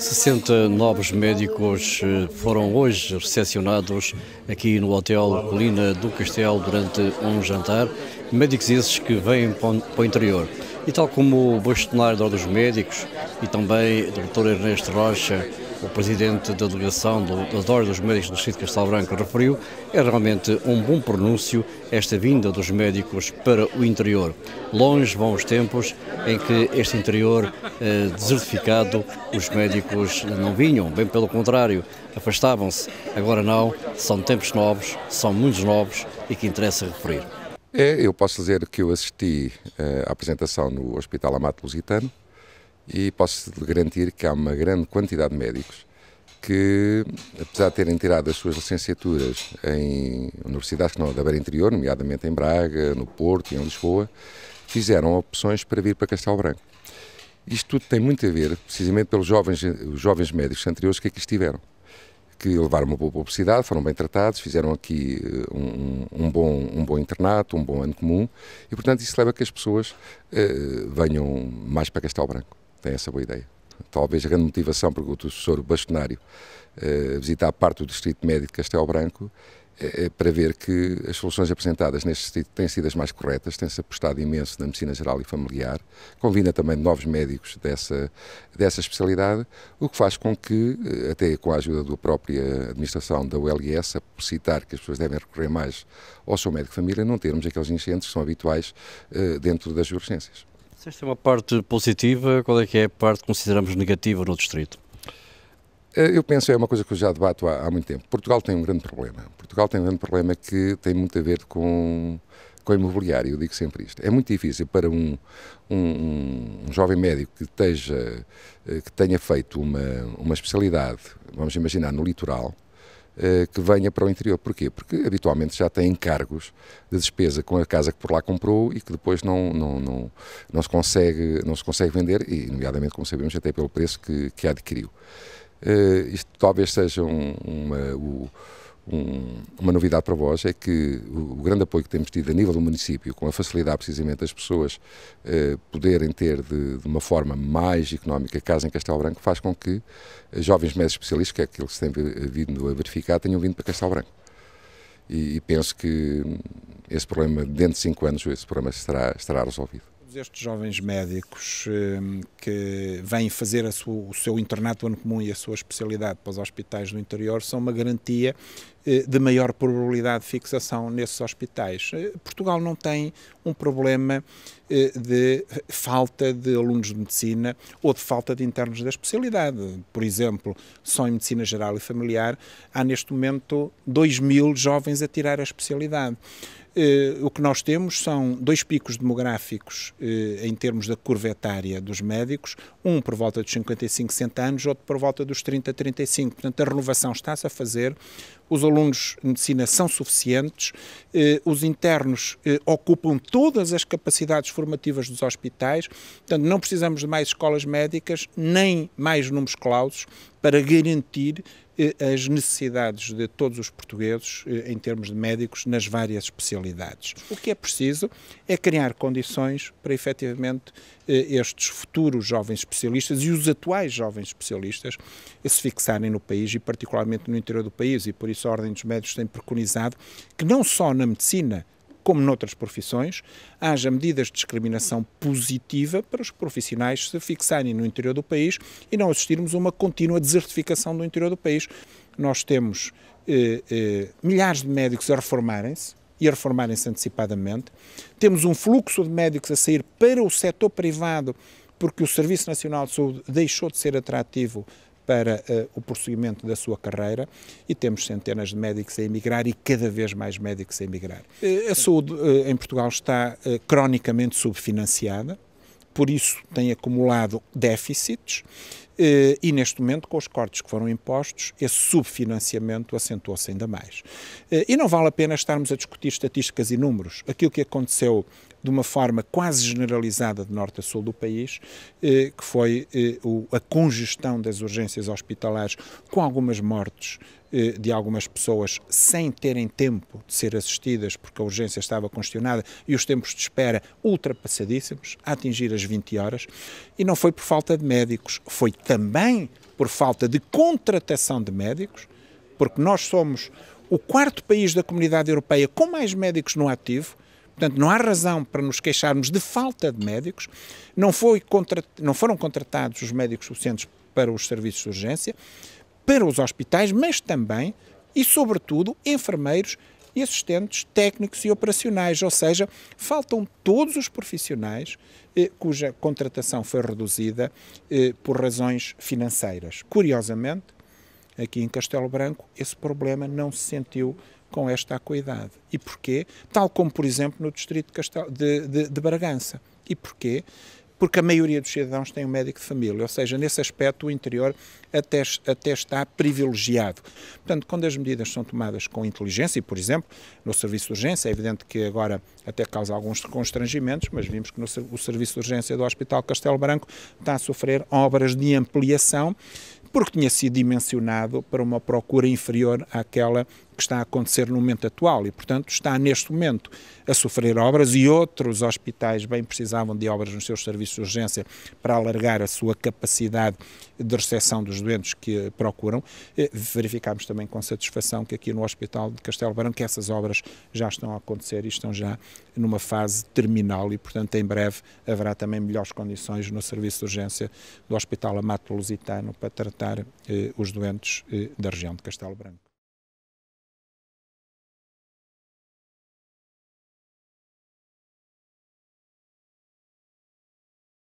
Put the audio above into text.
60 novos médicos eh, foram hoje recepcionados aqui no Hotel Colina do Castelo durante um jantar. Médicos esses que vêm para o interior. E tal como o bastonário dos Médicos e também o Dr. Ernesto Rocha, o presidente da delegação do, da Dor dos Médicos do Distrito de Castelo Branco referiu, é realmente um bom pronúncio esta vinda dos médicos para o interior. Longe vão os tempos em que este interior eh, desertificado, os médicos não vinham, bem pelo contrário, afastavam-se. Agora não, são tempos novos, são muitos novos e que interessa referir. É, eu posso dizer que eu assisti eh, à apresentação no Hospital Amato Lusitano, e posso garantir que há uma grande quantidade de médicos que, apesar de terem tirado as suas licenciaturas em universidades que não da beira interior, nomeadamente em Braga, no Porto e em Lisboa, fizeram opções para vir para Castelo Branco. Isto tudo tem muito a ver, precisamente pelos jovens, os jovens médicos anteriores que aqui estiveram, que levaram uma boa publicidade, foram bem tratados, fizeram aqui eh, um, um bom, um bom internato, um bom ano comum, e portanto isso leva a que as pessoas uh, venham mais para Castelo Branco tem essa boa ideia. Talvez a grande motivação, porque o professor bastonário eh, visitar parte do Distrito Médico de Castelo Branco eh, eh, para ver que as soluções apresentadas neste distrito têm sido as mais corretas, tem-se apostado imenso na medicina geral e familiar, convida também novos médicos dessa, dessa especialidade, o que faz com que, até com a ajuda da própria administração da ULS, a citar que as pessoas devem recorrer mais ao seu médico de família, não termos aqueles incidentes que são habituais dentro das urgências. Esta é uma parte positiva, qual é que é a parte que consideramos negativa no distrito? Eh, eu penso, é uma coisa que eu já debato há, há muito tempo. Portugal tem um grande problema. Portugal tem um grande problema que tem muito a ver com com o imobiliário, eu digo sempre isto. É muito difícil para um, um, um, jovem médico que, esteja, eh, que tenha feito uma, uma especialidade, vamos imaginar, no litoral, eh, que venha para o interior. Porquê? Porque habitualmente já tem cargos de despesa com a casa que por lá comprou e que depois não, não, não, não, se, consegue, não se consegue vender, e nomeadamente, como sabemos, até pelo preço que, que adquiriu. Uh, isto talvez seja um, uma, o, um, uma novidade para vós é que o, o, grande apoio que temos tido a nível do município, com a facilidade precisamente das pessoas eh, poderem ter de, de, uma forma mais económica casa em Castelo Branco, faz com que eh, jovens médicos especialistas, que é aquilo que se tem eh, vindo a verificar, tenham vindo para Castelo Branco. E, e penso que hum, esse problema, dentro de cinco anos, esse problema estará, estará resolvido. Todos estes jovens médicos hum, que vêm fazer sua, o seu internato ano comum e a sua especialidade para os hospitais do interior são uma garantia eh, de maior probabilidade de fixação nesses hospitais. Eh, Portugal não tem um problema eh, de falta de alunos de medicina ou de falta de internos da especialidade. Por exemplo, só em medicina geral e familiar há neste momento 2 mil jovens a tirar a especialidade. Eh, o que nós temos são dois picos demográficos eh, em termos da curva etária dos médicos, um por volta dos 55, 60 anos, outro por volta dos 30, 35. Portanto, a renovação está-se a fazer, os alunos de medicina são suficientes, eh, os internos ocupam todas as capacidades formativas dos hospitais, portanto, não precisamos de mais escolas médicas nem mais números clausos para garantir eh, as necessidades de todos os portugueses eh, em termos de médicos nas várias especialidades. O que é preciso é criar condições para efetivamente eh, estes futuros jovens especialistas e os atuais jovens especialistas se fixarem no país e particularmente no interior do país e por isso a Ordem dos Médicos tem preconizado que não só na medicina como noutras profissões, haja medidas de discriminação positiva para os profissionais se fixarem no interior do país e não assistirmos a uma contínua desertificação do interior do país. Nós temos eh, eh, milhares de médicos a reformarem-se e a reformarem-se antecipadamente, temos um fluxo de médicos a sair para o setor privado porque o Serviço Nacional de Saúde deixou de ser atrativo para uh, o prosseguimento da sua carreira e temos centenas de médicos a emigrar e cada vez mais médicos a emigrar. Uh, a saúde uh, em Portugal está cronicamente subfinanciada, por isso tem acumulado déficits e neste momento, com os cortes que foram impostos, esse subfinanciamento acentuou-se ainda mais. E não vale a pena estarmos a discutir estatísticas e números. Aquilo que aconteceu de uma forma quase generalizada de norte a sul do país, eh, que foi eh, a congestão das urgências hospitalares com algumas mortes eh, de algumas pessoas sem terem tempo de ser assistidas porque a urgência estava congestionada e os tempos de espera ultrapassadíssimos, a atingir as 20 horas, e não foi por falta de médicos, foi também por falta de contratação de médicos, porque nós somos o quarto país da comunidade europeia com mais médicos no ativo, Portanto, não há razão para nos queixarmos de falta de médicos. Não, foi contra, não foram contratados os médicos suficientes para os serviços de urgência, para os hospitais, mas também e, sobretudo, enfermeiros e assistentes técnicos e operacionais, ou seja, faltam todos os profissionais eh, cuja contratação foi reduzida eh, por razões financeiras. Curiosamente, aqui em Castelo Branco, esse problema não se sentiu com esta acuidade. E porquê? Tal como, por exemplo, no distrito de, de, de Bragança. E porquê? porque a maioria dos cidadãos tem um médico de família, ou seja, nesse aspecto o interior até, até, está privilegiado. Portanto, quando as medidas são tomadas com inteligência, e por exemplo, no serviço de urgência, é evidente que agora até causa alguns constrangimentos, mas vimos que no, o serviço de urgência do Hospital Castelo Branco está a sofrer obras de ampliação, porque tinha sido dimensionado para uma procura inferior àquela que está a acontecer no momento atual e, portanto, está neste momento a sofrer obras e outros hospitais bem precisavam de obras nos seus serviços de urgência para alargar a sua capacidade de recepção dos doentes que procuram. Eh, verificámos também com satisfação que aqui no Hospital de Castelo Branco que essas obras já estão a acontecer e estão já numa fase terminal e, portanto, em breve haverá também melhores condições no serviço de urgência do Hospital Amato Lusitano para tratar eh, os doentes eh, da região de Castelo Branco.